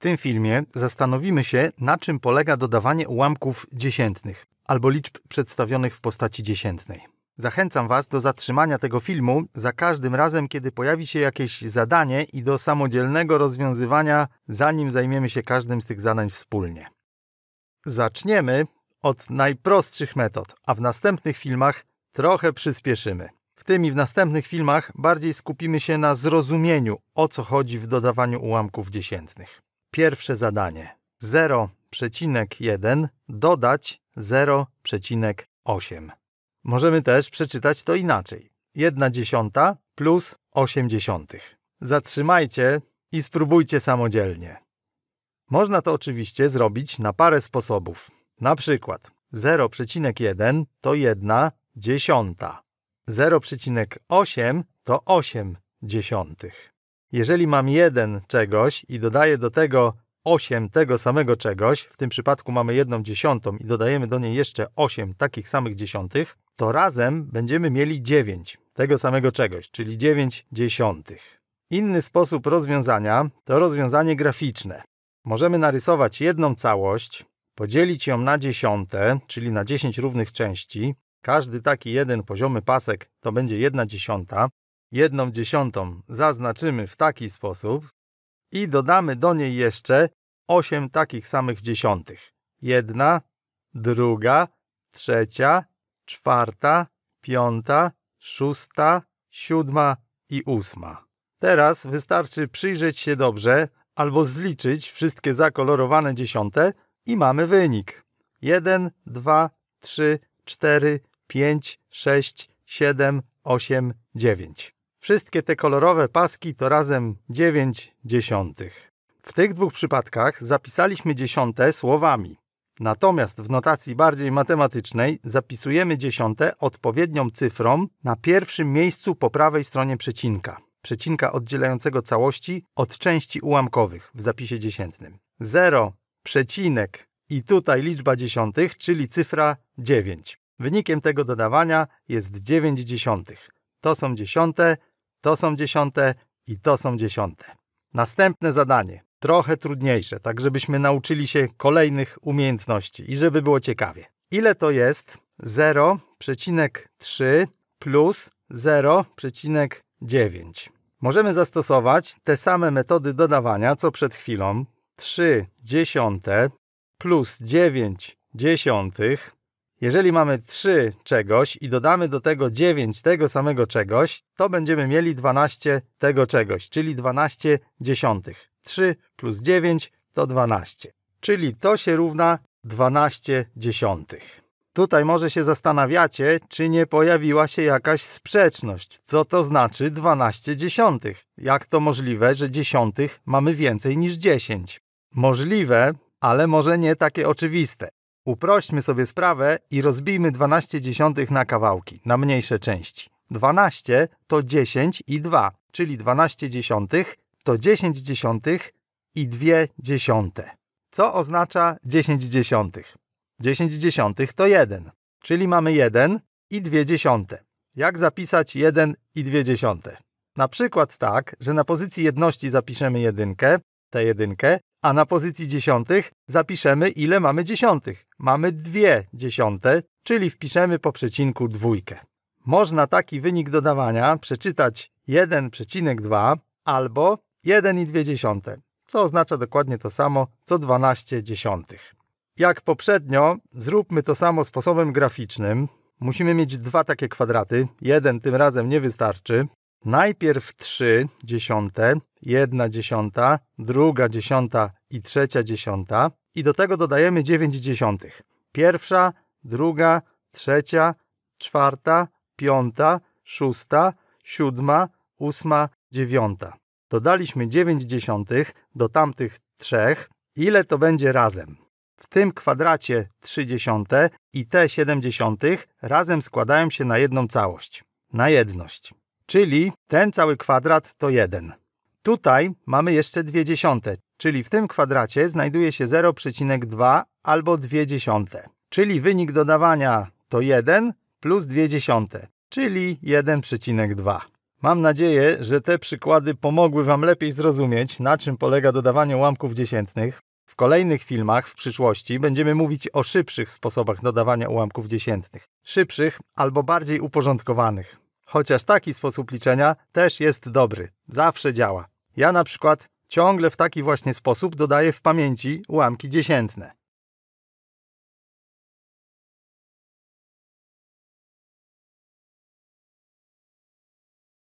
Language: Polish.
tym filmie zastanowimy się, na czym polega dodawanie ułamków dziesiętnych albo liczb przedstawionych w postaci dziesiętnej. Zachęcam Was do zatrzymania tego filmu za każdym razem, kiedy pojawi się jakieś zadanie i do samodzielnego rozwiązywania, zanim zajmiemy się każdym z tych zadań wspólnie. Zaczniemy od najprostszych metod, a w następnych filmach trochę przyspieszymy. W tym i w następnych filmach bardziej skupimy się na zrozumieniu, o co chodzi w dodawaniu ułamków dziesiętnych. Pierwsze zadanie 0,1 dodać 0,8. Możemy też przeczytać to inaczej. 1 dziesiąta plus 8 dziesiątych. Zatrzymajcie i spróbujcie samodzielnie. Można to oczywiście zrobić na parę sposobów. Na przykład 0,1 to 1 dziesiąta. 0,8 to 8 dziesiątych. Jeżeli mam jeden czegoś i dodaję do tego 8 tego samego czegoś, w tym przypadku mamy jedną dziesiątą i dodajemy do niej jeszcze 8 takich samych dziesiątych, to razem będziemy mieli 9 tego samego czegoś, czyli 9 dziesiątych. Inny sposób rozwiązania to rozwiązanie graficzne. Możemy narysować jedną całość, podzielić ją na dziesiąte, czyli na 10 równych części. Każdy taki jeden poziomy pasek to będzie 1 dziesiąta jedną dziesiątą zaznaczymy w taki sposób i dodamy do niej jeszcze 8 takich samych dziesiątych. Jedna, druga, trzecia, czwarta, piąta, szósta, siódma i ósma. Teraz wystarczy przyjrzeć się dobrze albo zliczyć wszystkie zakolorowane dziesiąte i mamy wynik. 1, 2, 3, 4, 5, 6, 7, 8, 9. Wszystkie te kolorowe paski to razem 9 dziesiątych. W tych dwóch przypadkach zapisaliśmy dziesiąte słowami. Natomiast w notacji bardziej matematycznej zapisujemy dziesiąte odpowiednią cyfrą na pierwszym miejscu po prawej stronie przecinka. Przecinka oddzielającego całości od części ułamkowych w zapisie dziesiętnym. 0, przecinek i tutaj liczba dziesiątych, czyli cyfra 9. Wynikiem tego dodawania jest 9 dziesiątych. To są dziesiąte to są dziesiąte i to są dziesiąte. Następne zadanie, trochę trudniejsze, tak żebyśmy nauczyli się kolejnych umiejętności i żeby było ciekawie. Ile to jest 0,3 plus 0,9? Możemy zastosować te same metody dodawania, co przed chwilą. 3 dziesiąte plus 9 dziesiątych jeżeli mamy 3 czegoś i dodamy do tego 9 tego samego czegoś, to będziemy mieli 12 tego czegoś, czyli 12 dziesiątych. 3 plus 9 to 12, czyli to się równa 12 dziesiątych. Tutaj może się zastanawiacie, czy nie pojawiła się jakaś sprzeczność. Co to znaczy 12 dziesiątych? Jak to możliwe, że dziesiątych mamy więcej niż 10? Możliwe, ale może nie takie oczywiste. Uprośćmy sobie sprawę i rozbijmy 12 dziesiątych na kawałki, na mniejsze części. 12 to 10 i 2, czyli 12 dziesiątych to 10 dziesiątych i 2 dziesiąte. Co oznacza 10 dziesiątych? 10 dziesiątych to 1, czyli mamy 1 i 2 dziesiąte. Jak zapisać 1 i 2 dziesiąte? Na przykład tak, że na pozycji jedności zapiszemy jedynkę, tę jedynkę, a na pozycji dziesiątych zapiszemy ile mamy dziesiątych. Mamy dwie dziesiąte, czyli wpiszemy po przecinku dwójkę. Można taki wynik dodawania przeczytać 1,2 albo 1,2, co oznacza dokładnie to samo co 12 dziesiątych. Jak poprzednio, zróbmy to samo sposobem graficznym. Musimy mieć dwa takie kwadraty, jeden tym razem nie wystarczy, Najpierw trzy dziesiąte, jedna dziesiąta, druga dziesiąta i trzecia dziesiąta i do tego dodajemy dziewięć dziesiątych. Pierwsza, druga, trzecia, czwarta, piąta, szósta, siódma, ósma, dziewiąta. Dodaliśmy dziewięć dziesiątych do tamtych trzech. Ile to będzie razem? W tym kwadracie dziesiąte i te 70 razem składają się na jedną całość, na jedność czyli ten cały kwadrat to 1. Tutaj mamy jeszcze dwie dziesiąte, czyli w tym kwadracie znajduje się 0,2 albo 2 dziesiąte, czyli wynik dodawania to 1 plus 2 dziesiąte, czyli 1,2. Mam nadzieję, że te przykłady pomogły Wam lepiej zrozumieć, na czym polega dodawanie ułamków dziesiętnych. W kolejnych filmach w przyszłości będziemy mówić o szybszych sposobach dodawania ułamków dziesiętnych. Szybszych albo bardziej uporządkowanych. Chociaż taki sposób liczenia też jest dobry. Zawsze działa. Ja na przykład ciągle w taki właśnie sposób dodaję w pamięci ułamki dziesiętne.